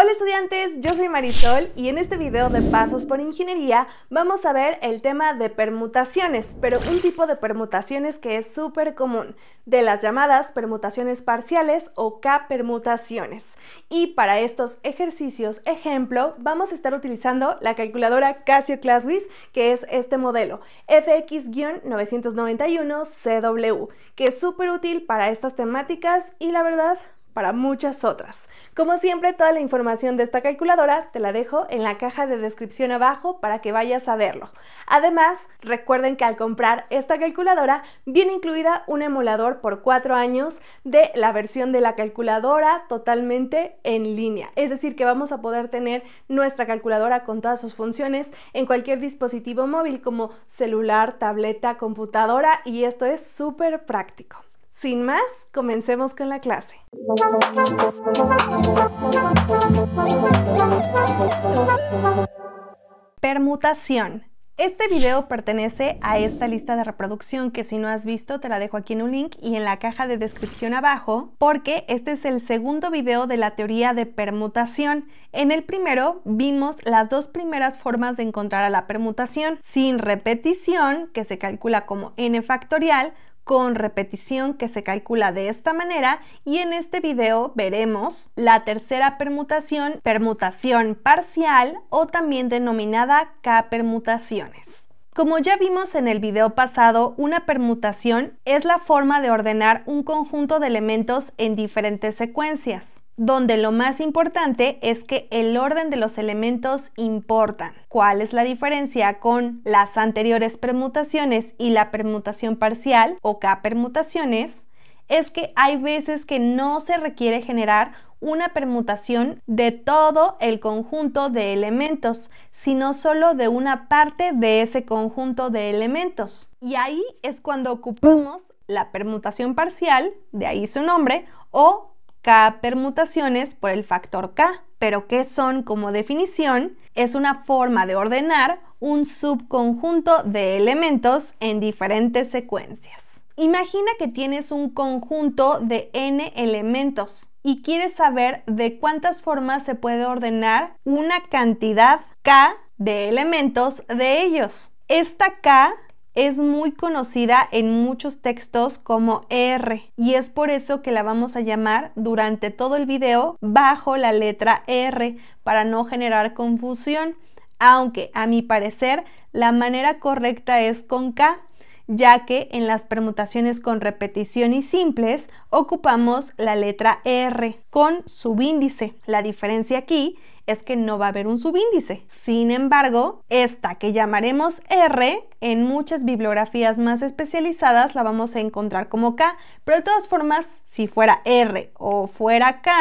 Hola estudiantes, yo soy Marisol y en este video de Pasos por Ingeniería vamos a ver el tema de permutaciones, pero un tipo de permutaciones que es súper común, de las llamadas permutaciones parciales o K-permutaciones. Y para estos ejercicios, ejemplo, vamos a estar utilizando la calculadora Casio ClassWiz, que es este modelo, FX-991CW, que es súper útil para estas temáticas y la verdad para muchas otras. Como siempre, toda la información de esta calculadora te la dejo en la caja de descripción abajo para que vayas a verlo. Además, recuerden que al comprar esta calculadora viene incluida un emulador por cuatro años de la versión de la calculadora totalmente en línea. Es decir, que vamos a poder tener nuestra calculadora con todas sus funciones en cualquier dispositivo móvil como celular, tableta, computadora y esto es súper práctico. Sin más, comencemos con la clase. Permutación. Este video pertenece a esta lista de reproducción que si no has visto te la dejo aquí en un link y en la caja de descripción abajo porque este es el segundo video de la teoría de permutación. En el primero vimos las dos primeras formas de encontrar a la permutación sin repetición que se calcula como n factorial con repetición que se calcula de esta manera y en este video veremos la tercera permutación, permutación parcial o también denominada K permutaciones. Como ya vimos en el video pasado, una permutación es la forma de ordenar un conjunto de elementos en diferentes secuencias, donde lo más importante es que el orden de los elementos importa. ¿Cuál es la diferencia con las anteriores permutaciones y la permutación parcial o K permutaciones? es que hay veces que no se requiere generar una permutación de todo el conjunto de elementos, sino solo de una parte de ese conjunto de elementos. Y ahí es cuando ocupamos la permutación parcial, de ahí su nombre, o K permutaciones por el factor K, pero que son como definición, es una forma de ordenar un subconjunto de elementos en diferentes secuencias. Imagina que tienes un conjunto de n elementos y quieres saber de cuántas formas se puede ordenar una cantidad k de elementos de ellos. Esta k es muy conocida en muchos textos como R y es por eso que la vamos a llamar durante todo el video bajo la letra R para no generar confusión, aunque a mi parecer la manera correcta es con K ya que en las permutaciones con repetición y simples ocupamos la letra R con subíndice. La diferencia aquí es que no va a haber un subíndice. Sin embargo, esta que llamaremos R, en muchas bibliografías más especializadas la vamos a encontrar como K, pero de todas formas, si fuera R o fuera K,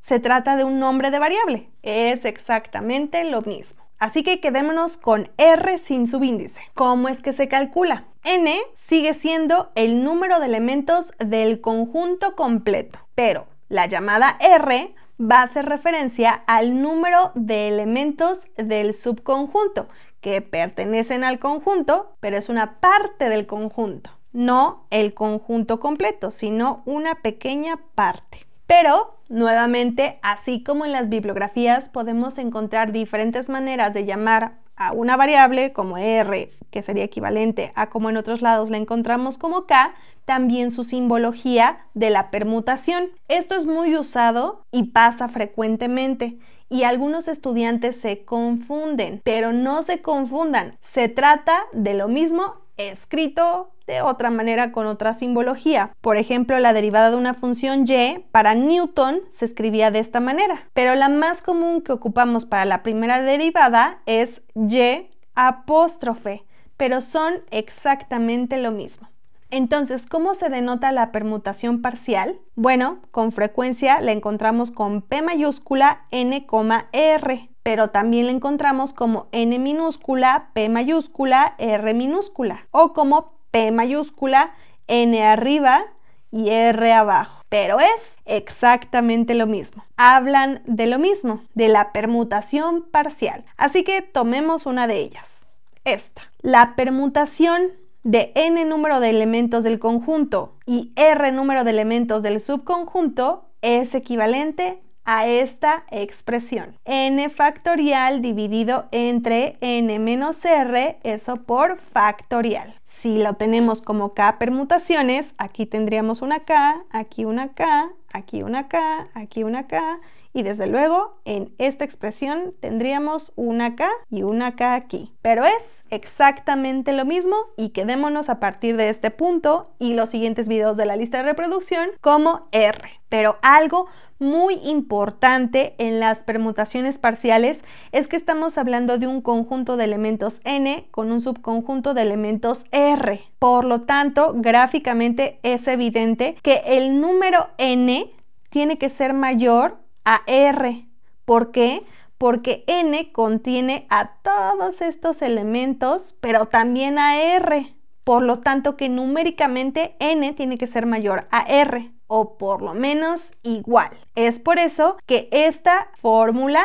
se trata de un nombre de variable. Es exactamente lo mismo. Así que quedémonos con R sin subíndice. ¿Cómo es que se calcula? N sigue siendo el número de elementos del conjunto completo, pero la llamada R va a hacer referencia al número de elementos del subconjunto, que pertenecen al conjunto, pero es una parte del conjunto, no el conjunto completo, sino una pequeña parte. Pero, nuevamente, así como en las bibliografías podemos encontrar diferentes maneras de llamar a una variable como R, que sería equivalente a como en otros lados la encontramos como K, también su simbología de la permutación. Esto es muy usado y pasa frecuentemente y algunos estudiantes se confunden, pero no se confundan, se trata de lo mismo escrito de otra manera con otra simbología. Por ejemplo, la derivada de una función y para Newton se escribía de esta manera, pero la más común que ocupamos para la primera derivada es y apóstrofe, pero son exactamente lo mismo. Entonces, ¿cómo se denota la permutación parcial? Bueno, con frecuencia la encontramos con P mayúscula N, R, pero también la encontramos como N minúscula, P mayúscula, R minúscula o como P mayúscula, N arriba y R abajo. Pero es exactamente lo mismo. Hablan de lo mismo, de la permutación parcial. Así que tomemos una de ellas. Esta. La permutación de n número de elementos del conjunto y r número de elementos del subconjunto es equivalente a esta expresión. n factorial dividido entre n menos r, eso por factorial. Si lo tenemos como K permutaciones, aquí tendríamos una K, aquí una K, aquí una K, aquí una K y desde luego, en esta expresión tendríamos una acá y una acá aquí. Pero es exactamente lo mismo y quedémonos a partir de este punto y los siguientes videos de la lista de reproducción como R. Pero algo muy importante en las permutaciones parciales es que estamos hablando de un conjunto de elementos n con un subconjunto de elementos r. Por lo tanto, gráficamente es evidente que el número n tiene que ser mayor a R. ¿Por qué? Porque N contiene a todos estos elementos, pero también a R. Por lo tanto que numéricamente N tiene que ser mayor a R o por lo menos igual. Es por eso que esta fórmula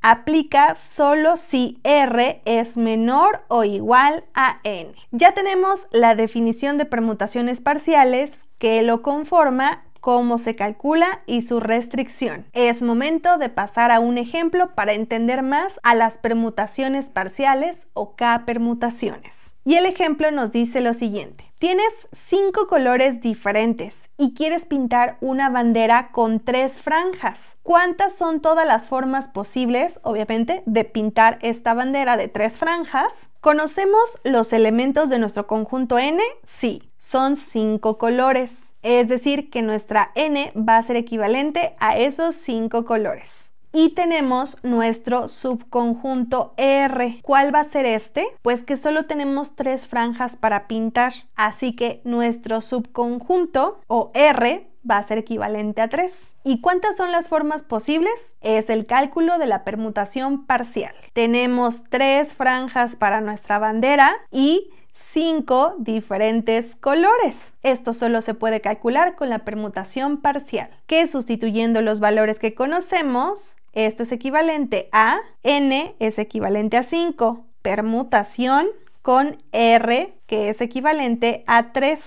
aplica solo si R es menor o igual a N. Ya tenemos la definición de permutaciones parciales que lo conforma cómo se calcula y su restricción. Es momento de pasar a un ejemplo para entender más a las permutaciones parciales o K-permutaciones. Y el ejemplo nos dice lo siguiente. Tienes cinco colores diferentes y quieres pintar una bandera con tres franjas. ¿Cuántas son todas las formas posibles, obviamente, de pintar esta bandera de tres franjas? ¿Conocemos los elementos de nuestro conjunto N? Sí, son cinco colores es decir, que nuestra N va a ser equivalente a esos cinco colores. Y tenemos nuestro subconjunto R. ¿Cuál va a ser este? Pues que solo tenemos tres franjas para pintar, así que nuestro subconjunto o R va a ser equivalente a 3. ¿Y cuántas son las formas posibles? Es el cálculo de la permutación parcial. Tenemos tres franjas para nuestra bandera y 5 diferentes colores. Esto solo se puede calcular con la permutación parcial, que sustituyendo los valores que conocemos, esto es equivalente a n es equivalente a 5, permutación con r, que es equivalente a 3.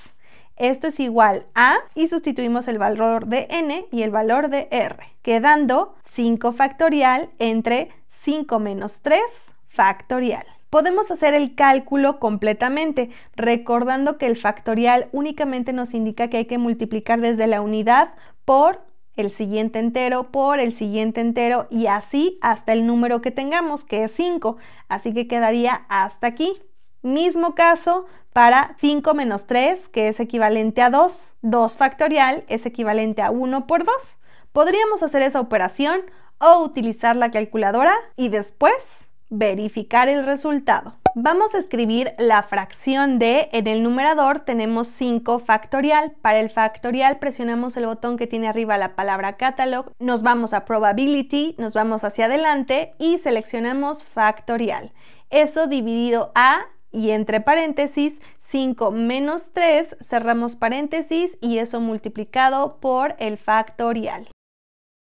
Esto es igual a y sustituimos el valor de n y el valor de r, quedando 5 factorial entre 5 menos 3 factorial. Podemos hacer el cálculo completamente, recordando que el factorial únicamente nos indica que hay que multiplicar desde la unidad por el siguiente entero por el siguiente entero y así hasta el número que tengamos, que es 5. Así que quedaría hasta aquí. Mismo caso para 5 menos 3, que es equivalente a 2. 2 factorial es equivalente a 1 por 2. Podríamos hacer esa operación o utilizar la calculadora y después verificar el resultado. Vamos a escribir la fracción de, en el numerador tenemos 5 factorial. Para el factorial presionamos el botón que tiene arriba la palabra catalog, nos vamos a probability, nos vamos hacia adelante y seleccionamos factorial. Eso dividido a y entre paréntesis 5 menos 3, cerramos paréntesis y eso multiplicado por el factorial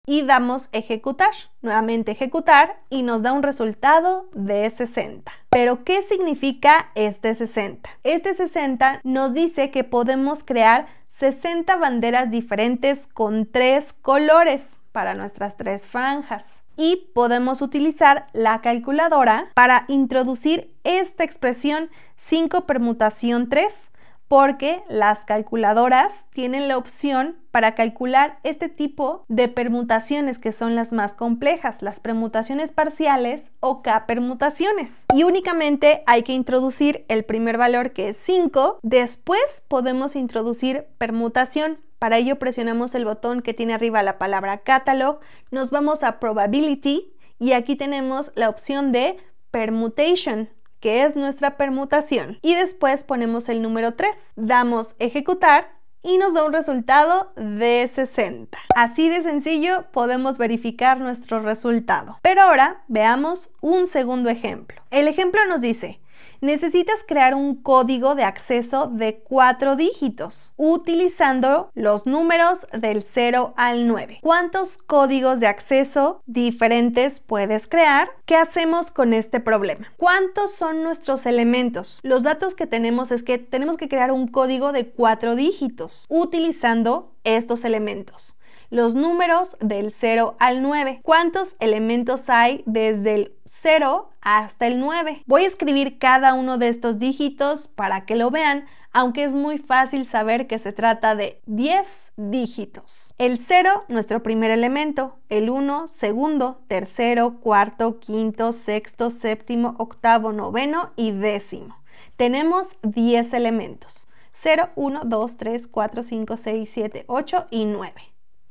y damos ejecutar. Nuevamente ejecutar y nos da un resultado de 60. Pero ¿qué significa este 60? Este 60 nos dice que podemos crear 60 banderas diferentes con tres colores para nuestras tres franjas. Y podemos utilizar la calculadora para introducir esta expresión 5 permutación 3 porque las calculadoras tienen la opción para calcular este tipo de permutaciones que son las más complejas, las permutaciones parciales o K-permutaciones. Y únicamente hay que introducir el primer valor que es 5, después podemos introducir permutación. Para ello presionamos el botón que tiene arriba la palabra catalog, nos vamos a probability y aquí tenemos la opción de permutation que es nuestra permutación. Y después ponemos el número 3. Damos ejecutar y nos da un resultado de 60. Así de sencillo podemos verificar nuestro resultado. Pero ahora veamos un segundo ejemplo. El ejemplo nos dice, necesitas crear un código de acceso de cuatro dígitos utilizando los números del 0 al 9. ¿Cuántos códigos de acceso diferentes puedes crear? ¿Qué hacemos con este problema? ¿Cuántos son nuestros elementos? Los datos que tenemos es que tenemos que crear un código de cuatro dígitos utilizando estos elementos los números del 0 al 9. ¿Cuántos elementos hay desde el 0 hasta el 9? Voy a escribir cada uno de estos dígitos para que lo vean, aunque es muy fácil saber que se trata de 10 dígitos. El 0, nuestro primer elemento, el 1, segundo, tercero, cuarto, quinto, sexto, séptimo, octavo, noveno y décimo. Tenemos 10 elementos. 0, 1, 2, 3, 4, 5, 6, 7, 8 y 9.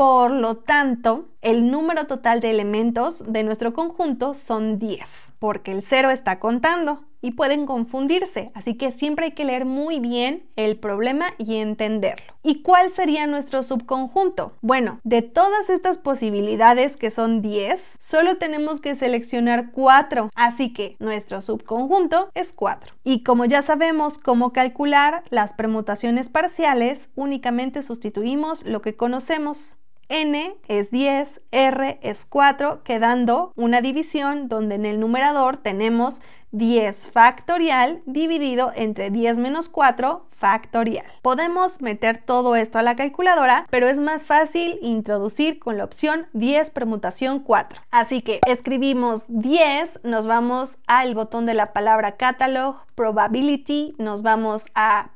Por lo tanto, el número total de elementos de nuestro conjunto son 10, porque el 0 está contando y pueden confundirse, así que siempre hay que leer muy bien el problema y entenderlo. ¿Y cuál sería nuestro subconjunto? Bueno, de todas estas posibilidades que son 10, solo tenemos que seleccionar 4, así que nuestro subconjunto es 4. Y como ya sabemos cómo calcular las permutaciones parciales, únicamente sustituimos lo que conocemos n es 10, r es 4, quedando una división donde en el numerador tenemos 10 factorial dividido entre 10 menos 4 factorial. Podemos meter todo esto a la calculadora, pero es más fácil introducir con la opción 10 permutación 4. Así que escribimos 10, nos vamos al botón de la palabra catalog, probability, nos vamos a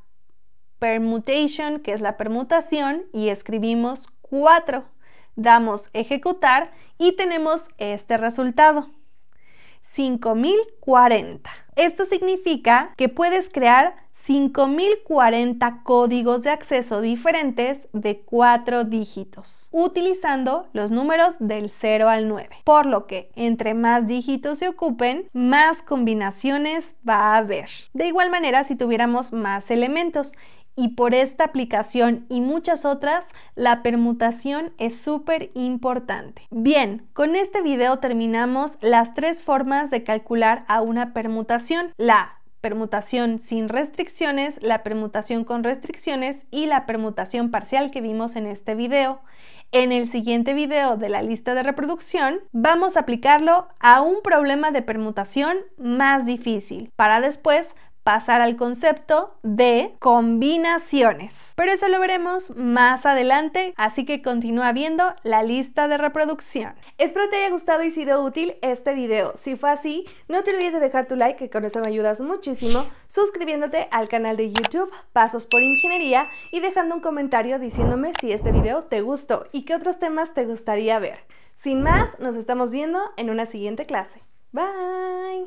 permutation, que es la permutación, y escribimos 4. Damos ejecutar y tenemos este resultado. 5040. Esto significa que puedes crear 5040 códigos de acceso diferentes de 4 dígitos, utilizando los números del 0 al 9, por lo que entre más dígitos se ocupen, más combinaciones va a haber. De igual manera, si tuviéramos más elementos y por esta aplicación y muchas otras, la permutación es súper importante. Bien, con este video terminamos las tres formas de calcular a una permutación. La permutación sin restricciones, la permutación con restricciones y la permutación parcial que vimos en este video. En el siguiente video de la lista de reproducción vamos a aplicarlo a un problema de permutación más difícil para después pasar al concepto de combinaciones. Pero eso lo veremos más adelante, así que continúa viendo la lista de reproducción. Espero te haya gustado y sido útil este video. Si fue así, no te olvides de dejar tu like, que con eso me ayudas muchísimo, suscribiéndote al canal de YouTube Pasos por Ingeniería y dejando un comentario diciéndome si este video te gustó y qué otros temas te gustaría ver. Sin más, nos estamos viendo en una siguiente clase. Bye.